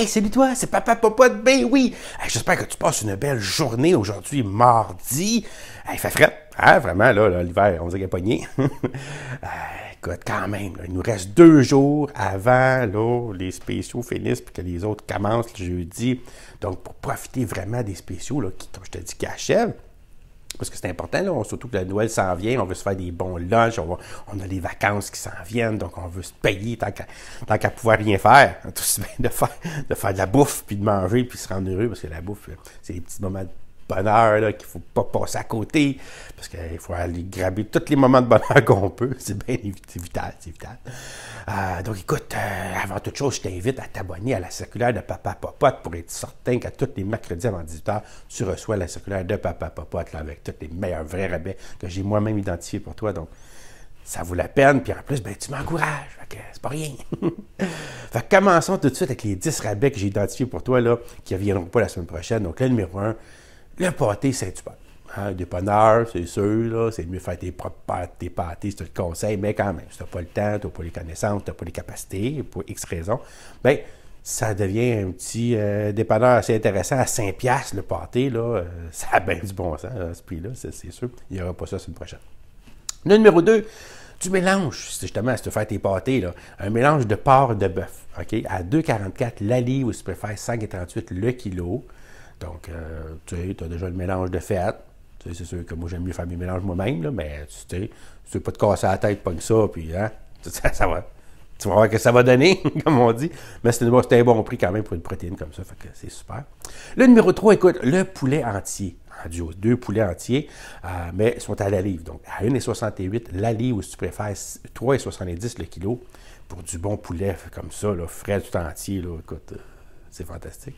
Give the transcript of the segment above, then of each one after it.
Hey, salut toi, c'est Papa papa de ben oui! J'espère que tu passes une belle journée aujourd'hui, mardi. il fait frais, hein, vraiment, là, l'hiver, on dirait pogné. Euh, écoute, quand même, il nous reste deux jours avant les spéciaux finissent puis que les autres commencent le jeudi. Donc, pour profiter vraiment des spéciaux comme je te dis, qui achèvent, parce que c'est important, là, surtout que la Noël s'en vient, on veut se faire des bons lunchs, on, a des vacances qui s'en viennent, donc on veut se payer tant qu'à pouvoir rien faire. Tout de faire, de faire de la bouffe, puis de manger, puis se rendre heureux, parce que la bouffe, c'est les petits moments bonheur qu'il ne faut pas passer à côté, parce qu'il faut aller graber tous les moments de bonheur qu'on peut. C'est bien vital, c'est vital. Euh, donc écoute, euh, avant toute chose, je t'invite à t'abonner à la circulaire de Papa Popote pour être certain qu'à tous les mercredis avant 18h, tu reçois la circulaire de Papa Popote avec tous les meilleurs vrais rabais que j'ai moi-même identifiés pour toi. Donc, ça vaut la peine, puis en plus, ben, tu m'encourages. c'est pas rien. commençons tout de suite avec les 10 rabais que j'ai identifiés pour toi, là, qui ne reviendront pas la semaine prochaine. Donc, le numéro 1, le pâté c'est du Hein, dépanneur, c'est sûr, c'est mieux faire tes propres pâtés tes pâtés, c'est le conseil, mais quand même, si tu n'as pas le temps, tu n'as pas les connaissances, tu n'as pas les capacités, pour X raisons, bien, ça devient un petit euh, dépanneur assez intéressant à 5 le pâté, là, euh, ça a bien du bon sens hein, ce prix-là, c'est sûr. Il n'y aura pas ça sur une prochaine. Le numéro 2, tu mélanges, justement, si tu faire tes pâtés, là, un mélange de porc de bœuf, OK, à 2,44 la ou si tu préfères 5,38 le kilo. Donc, euh, tu sais, tu as déjà le mélange de fait. Tu sais, c'est sûr que moi, j'aime mieux faire mes mélanges moi-même, mais tu sais, tu veux pas te casser la tête, comme ça, puis hein, ça, va. Tu vas voir que ça va donner, comme on dit. Mais c'était un bon prix quand même pour une protéine comme ça, fait que c'est super. Le numéro 3, écoute, le poulet entier. En deux poulets entiers, euh, mais ils sont à la livre. Donc, à 1,68 la livre, ou si tu préfères, 3,70 le kilo pour du bon poulet comme ça, là, frais tout entier. Là, écoute, euh, c'est fantastique.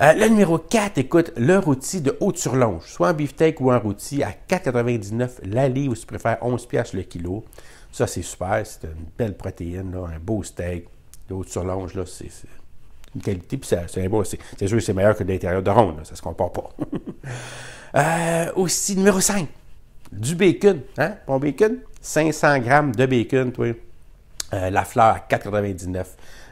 Euh, le numéro 4, écoute, le rôti de Haute-Surlonge, soit en beefsteak ou en rôti, à 4,99 la livre, si tu préfères 11 pièces le kilo. Ça, c'est super. C'est une belle protéine, un beau steak. de Haute-Surlonge, là, c'est une qualité. Puis c'est bon, c'est sûr que c'est meilleur que l'intérieur de Ronde, ça se compare pas. Euh, aussi, numéro 5, du bacon. Hein? Bon bacon? 500 grammes de bacon, toi. Euh, la fleur à 4,99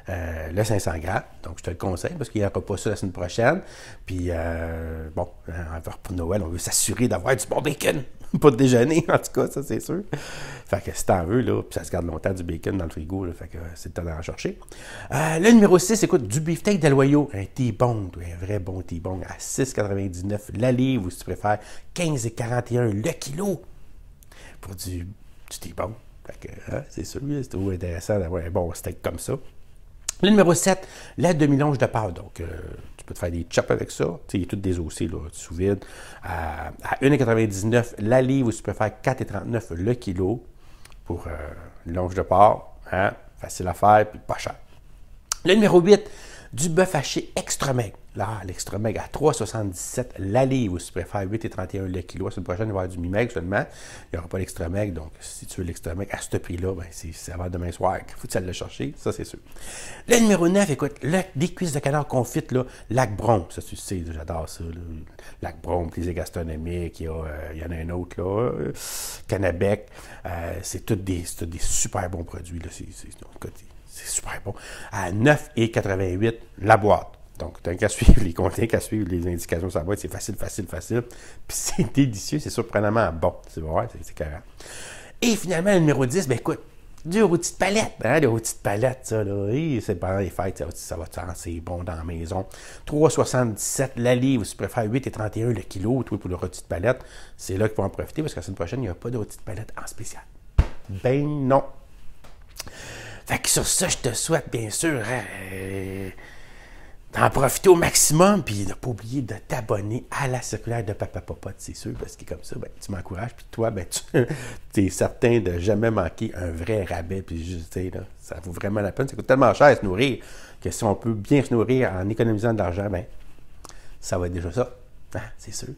euh, le 500 grammes. Donc, je te le conseille parce qu'il n'y aura pas ça la semaine prochaine. Puis, euh, bon, euh, pour Noël, on veut s'assurer d'avoir du bon bacon pour déjeuner, en tout cas, ça, c'est sûr. Fait que si en veux, là, puis ça se garde longtemps du bacon dans le frigo, fait que c'est le temps d'en chercher. le numéro 6, écoute, du beefsteak loyaux, un t bong un vrai bon t bong à 6,99 la livre, ou si tu préfères, 15,41 le kilo pour du, du t Fait que, hein, c'est sûr, c'est toujours intéressant d'avoir un bon steak comme ça. Le numéro 7, la demi-longe de porc. Donc, euh, tu peux te faire des chops avec ça. Tu sais, il est tout toutes des là, sous vide. À, 1,99 la livre, tu peux faire 4,39 le kilo pour euh, une longe de porc. Hein? Facile à faire, puis pas cher. Le numéro 8, du bœuf haché extra maigre. Là, l'extra à 3,77 l'aller, ou si tu préfères 8,31 le kilo. C'est le prochain, il va y avoir du mi seulement. Il n'y aura pas l'extra Donc, si tu veux l'Extrameg à ce prix-là, ben, c'est avant demain soir qu'il faut que tu le chercher. Ça, c'est sûr. Le numéro 9, écoute, les des cuisses de canard confites, là, lac bron. Ça, tu sais, j'adore ça. Lac bron, plaisir gastronomique. Euh, il y, en a un autre, là. Euh, Canabec. Euh, c'est tous des, des, super bons produits. Là. C'est, super bon. À 9,88 la boîte. Donc, tu qu'à suivre les contenus, qu'à suivre les indications ça va être C'est facile, facile, facile. Puis c'est délicieux, c'est surprenamment bon. c'est vrai, c'est carré. Et finalement, le numéro 10, ben écoute, du rôti de palette. Hein, le rôti de palette, ça, là. C'est pendant les fêtes, ça, ça va, hein, c'est bon dans la maison. 3,77 la livre, si tu préfères 8,31 le kilo, tout pour le rôti de palette. C'est là qu'il faut en profiter parce que la semaine prochaine, il n'y a pas de rôti de palette en spécial. Ben non. Fait que sur ça, je te souhaite, bien sûr, euh, d'en profiter au maximum, puis de pas oublier de t'abonner à la circulaire de Papa Papa, c'est sûr, parce que comme ça, ben, tu m'encourages, puis toi, ben, tu es certain de jamais manquer un vrai rabais, puis juste, ça vaut vraiment la peine, ça coûte tellement cher à se nourrir, que si on peut bien se nourrir en économisant de l'argent, ben, ça va être déjà ça, hein, c'est sûr.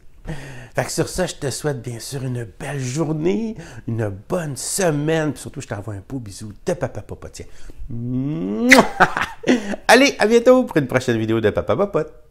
Fait que sur ça, je te souhaite bien sûr une belle journée, une bonne semaine, puis surtout, je t'envoie un beau bisou de Papa Popotier. Allez, à bientôt pour une prochaine vidéo de Papa Popote.